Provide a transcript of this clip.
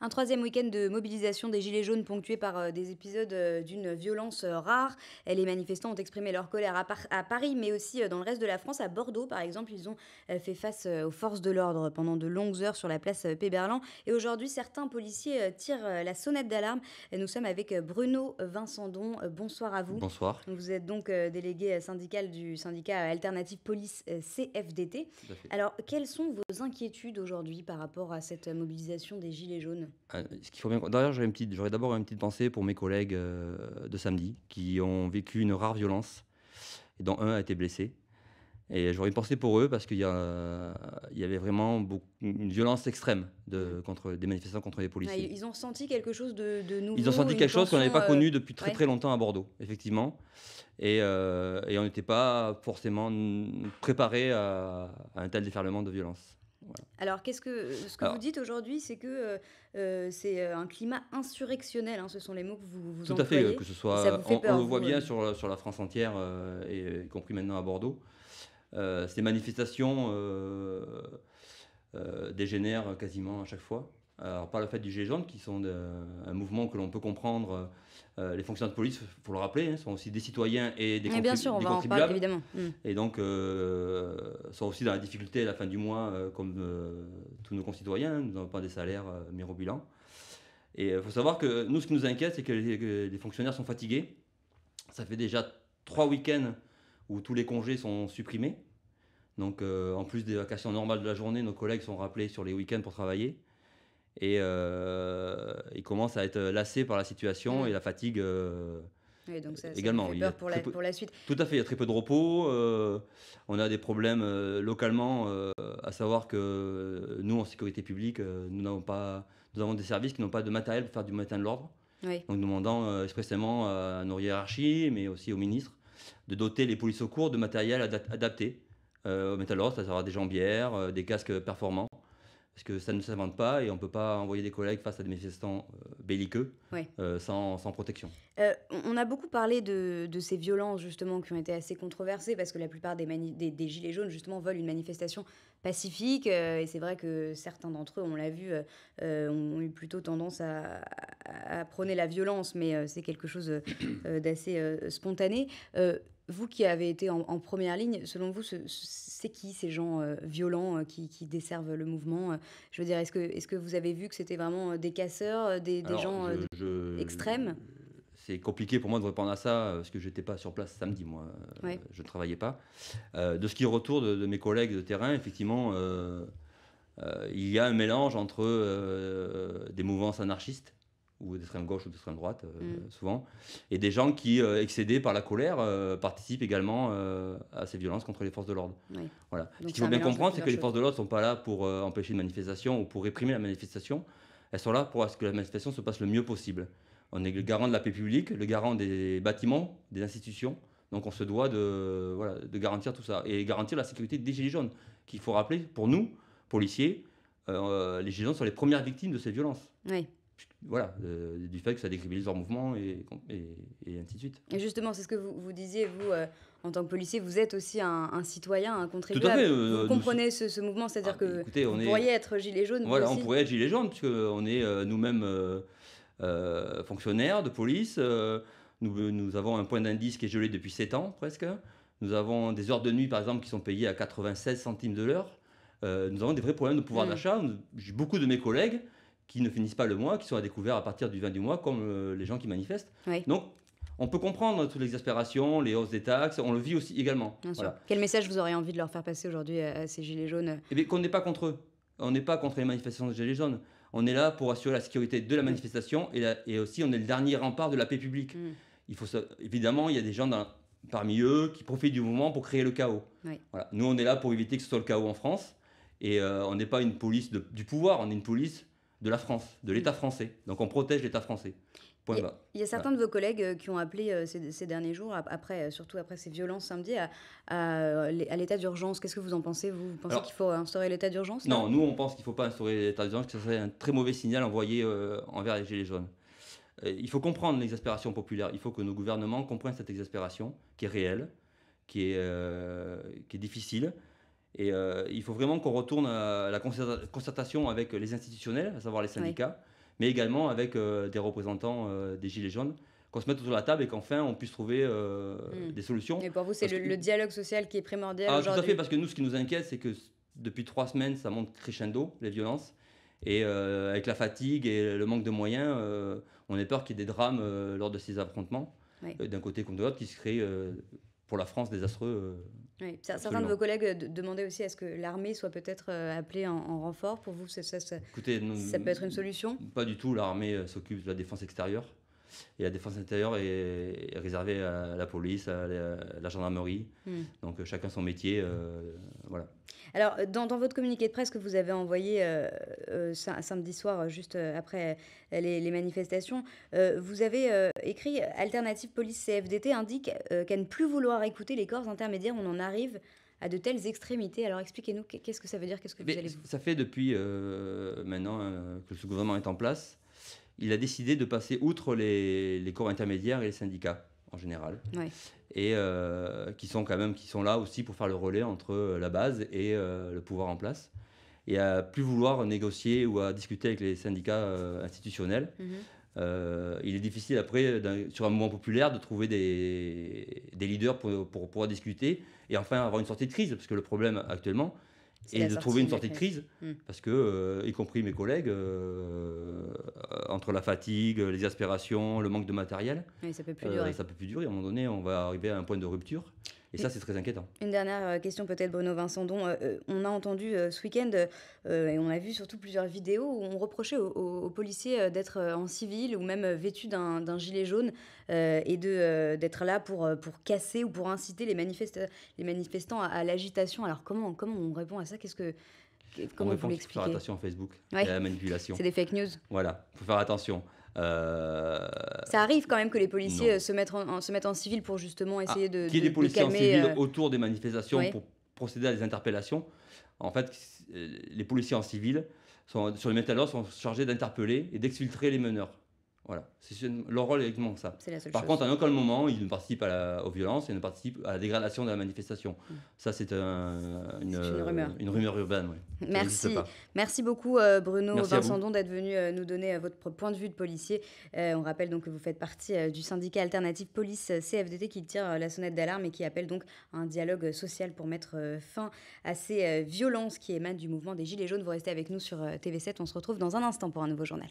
Un troisième week-end de mobilisation des Gilets jaunes ponctué par euh, des épisodes euh, d'une violence euh, rare. Les manifestants ont exprimé leur colère à, Paris, mais aussi dans le reste de la France. À Bordeaux, par exemple, ils ont fait face aux forces de l'ordre pendant de longues heures sur la place Péberlan. Et aujourd'hui, certains policiers tirent la sonnette d'alarme. Nous sommes avec Bruno Vincendon. Bonsoir à vous. Bonsoir. Vous êtes donc délégué syndical du syndicat Alternative Police CFDT. Alors, quelles sont vos inquiétudes aujourd'hui par rapport à cette mobilisation des Gilets jaunes ah, d'ailleurs, j'aurais, petite... d'abord une petite pensée pour mes collègues euh, de samedi qui ont vécu une rare violence et dont un a été blessé. Et j'aurais une pensée pour eux parce qu'il y, il y avait vraiment une violence extrême de... contre des manifestants contre les policiers. ils ont senti quelque chose de, de nouveau. Ils ont senti quelque chose qu'on n'avait pas connu euh, depuis très très longtemps à Bordeaux, effectivement. Et, euh, on n'était pas forcément préparé à un tel déferlement de violence. Alors, qu'est-ce que ce que vous dites aujourd'hui, c'est que euh, euh, c'est euh, un climat insurrectionnel. Hein, ce sont les mots que vous, vous tout à fait. Que on, le voit bien sur, la France entière et y compris maintenant à Bordeaux. ces manifestations dégénèrent quasiment à chaque fois. Alors, par le fait du gilet qui sont un mouvement que l'on peut comprendre. Euh, euh, les fonctionnaires de police, il faut le rappeler, hein, sont aussi des citoyens et des, bien sûr, on va En évidemment. Mm. Et donc, ils euh, sont aussi dans la difficulté à la fin du mois, comme tous nos concitoyens. Nous n'avons pas des salaires mirobilants. Et il faut savoir que nous, ce qui nous inquiète, c'est que les, que les, fonctionnaires sont fatigués. Ça fait déjà trois week-ends où tous les congés sont supprimés. Donc, en plus des vacations normales de la journée, nos collègues sont rappelés sur les week-ends pour travailler. Et euh, il commence à être lassé par la situation mm. et la fatigue. Euh, donc ça, également, pour la, suite. Tout à fait, il y a très peu de repos. Euh, on a des problèmes localement, à savoir que nous, en sécurité publique, nous, n'avons pas, nous avons des services qui n'ont pas de matériel pour faire du maintien de l'ordre. Donc nous demandons expressément à nos hiérarchies, mais aussi au ministre, de doter les polices au cours de matériel adapté au métal, de l'ordre, c'est-à-dire des jambières, des casques performants, parce que ça ne s'invente pas et on ne peut pas envoyer des collègues face à des manifestants euh, belliqueux euh, sans, protection. Euh, on a beaucoup parlé de, ces violences justement qui ont été assez controversées parce que la plupart des, gilets jaunes justement veulent une manifestation pacifique et c'est vrai que certains d'entre eux, on l'a vu, ont eu plutôt tendance à, à, à prôner la violence mais c'est quelque chose d'assez spontané vous qui avez été en, première ligne, selon vous, c'est qui ces gens euh, violents euh, qui, desservent le mouvement euh, Je veux dire, est-ce que, est que vous avez vu que c'était vraiment des casseurs, des, gens extrêmes C'est compliqué pour moi de répondre à ça, parce que je n'étais pas sur place samedi, moi. Je ne travaillais pas. de ce qui retourne de, de, mes collègues de terrain, effectivement, il y a un mélange entre des mouvances anarchistes ou d'extrême gauche ou d'extrême droite, euh, mm. souvent. Et des gens qui, euh, excédés par la colère, euh, participent également à ces violences contre les forces de l'ordre. Voilà. Ce qu'il faut bien comprendre, c'est que les forces de l'ordre ne sont pas là pour empêcher une manifestation ou pour réprimer la manifestation. Elles sont là pour que la manifestation se passe le mieux possible. On est le garant de la paix publique, le garant des bâtiments, des institutions. Donc on se doit de, voilà, de garantir tout ça et garantir la sécurité des Gilets jaunes, qu'il faut rappeler, pour nous, policiers, les Gilets jaunes sont les premières victimes de ces violences. Oui voilà, euh, du fait que ça décrivait leur mouvement et, et, ainsi de suite. Et justement, c'est ce que vous, vous disiez, vous, euh, en tant que policier, vous êtes aussi un, citoyen, un contribuable. Tout à fait, vous euh, comprenez ce, mouvement, c'est-à-dire ah, que vous pourriez être gilet jaune. on pourrait être gilet jaune, puisqu'on est nous-mêmes fonctionnaires de police. nous, nous avons un point d'indice qui est gelé depuis 7 ans presque. Nous avons des heures de nuit, par exemple, qui sont payées à 96 centimes de l'heure. nous avons des vrais problèmes de pouvoir hmm. d'achat. J'ai beaucoup de mes collègues qui ne finissent pas le mois, qui à découvert à partir du 20 du mois, comme euh, les gens qui manifestent. Donc, on peut comprendre toute l'exaspération, les hausses des taxes, on le vit aussi également. Bien sûr. Quel message vous auriez envie de leur faire passer aujourd'hui à, ces Gilets jaunes euh Eh bien, qu'on n'est pas contre eux. On n'est pas contre les manifestations des Gilets jaunes. On est là pour assurer la sécurité de la mm. manifestation et, et aussi on est le dernier rempart de la paix publique. Mm. Il faut évidemment, il y a des gens parmi eux qui profitent du mouvement pour créer le chaos. Nous, on est là pour éviter que ce soit le chaos en France. Et euh, on n'est pas une police du pouvoir, on est une police de la France, de l'État français. Donc on protège l'État français. Point Il y a certains de vos collègues euh, qui ont appelé euh, ces, derniers jours, après, euh, surtout après ces violences samedi, à, l'état d'urgence. Qu'est-ce que vous en pensez Vous, pensez qu'il faut instaurer l'état d'urgence Non, nous on pense qu'il ne faut pas instaurer l'état d'urgence, que ce serait un très mauvais signal envoyé envers les Gilets jaunes. il faut comprendre l'exaspération populaire, il faut que nos gouvernements comprennent cette exaspération qui est réelle, qui est difficile. Et euh, il faut vraiment qu'on retourne à la concertation avec les institutionnels, à savoir les syndicats, mais également avec euh, des représentants euh, des Gilets jaunes, qu'on se mette autour de la table et qu'enfin on puisse trouver hmm. des solutions. Et pour vous, c'est le, dialogue social qui est primordial aujourd'hui Tout à fait, parce que nous, ce qui nous inquiète, c'est que depuis trois semaines, ça monte crescendo, les violences. Et avec la fatigue et le manque de moyens, on a peur qu'il y ait des drames lors de ces affrontements, d'un côté comme de l'autre, qui se créent pour la France désastreux. Euh, certains de vos collègues euh, demandaient aussi à ce que l'armée soit peut-être euh, appelée en, renfort. Pour vous, ça, ça, peut être une solution Pas du tout. L'armée s'occupe de la défense extérieure. Et la défense intérieure est, réservée à la police, à la, gendarmerie. Hmm. Donc euh, chacun son métier. Euh, voilà. Alors, dans, votre communiqué de presse que vous avez envoyé euh, euh samedi soir, juste après les, manifestations, vous avez écrit Alternative Police CFDT indique qu'à ne plus vouloir écouter les corps intermédiaires, on en arrive à de telles extrémités. Alors expliquez-nous qu'est-ce que ça veut dire, qu'est-ce que vous allez. Ça fait depuis maintenant que ce gouvernement est en place il a décidé de passer outre les, corps intermédiaires et les syndicats en général, et euh, qui sont quand même qui sont là aussi pour faire le relais entre euh, la base et euh, le pouvoir en place, et à plus vouloir négocier ou à discuter avec les syndicats institutionnels. Mhm. il est difficile après, sur un moment populaire, de trouver des, leaders pour pouvoir discuter et enfin avoir une sortie de crise, parce que le problème actuellement, et de trouver une sortie de crise, hmm. parce que, euh, y compris mes collègues, euh, entre la fatigue, les aspirations, le manque de matériel, ça peut plus euh, durer. Ça peut plus durer. À un moment donné, on va arriver à un point de rupture. Et ça, c'est très inquiétant. Une dernière euh, question peut-être, Bruno Vincent. Euh, euh, on a entendu ce week-end, et on a vu surtout plusieurs vidéos, où on reprochait aux, policiers d'être en civil ou même vêtus d'un gilet jaune et d'être là pour, pour casser ou pour inciter les, les manifestants à, l'agitation. Alors comment, comment on répond à ça Qu'est-ce que... Comment on répond, qu'il faut faire attention à Facebook, à la manipulation. C'est des fake news. Voilà, il faut faire attention. Euh, Ça arrive quand même que les policiers euh, se mettent en, se en civil pour justement ah, essayer de. Qui est des policiers en civil euh, autour des manifestations pour procéder à des interpellations. En fait, les policiers en civil sont, sur les métallos sont chargés d'interpeller et d'exfiltrer les meneurs. Voilà, leur rôle est uniquement ça. Par contre, à aucun moment, ils ne participent aux violences et ne participent à la dégradation de la manifestation. Mm. Ça, c'est une, rumeur. urbaine. Merci. Merci beaucoup, euh, Bruno Vincendon, d'être venu euh, nous donner euh, votre point de vue de policier. on rappelle donc que vous faites partie du syndicat alternatif police CFDT qui tire la sonnette d'alarme et qui appelle donc un dialogue social pour mettre fin à ces violences qui émanent du mouvement des Gilets jaunes. Vous restez avec nous sur TV7. On se retrouve dans un instant pour un nouveau journal.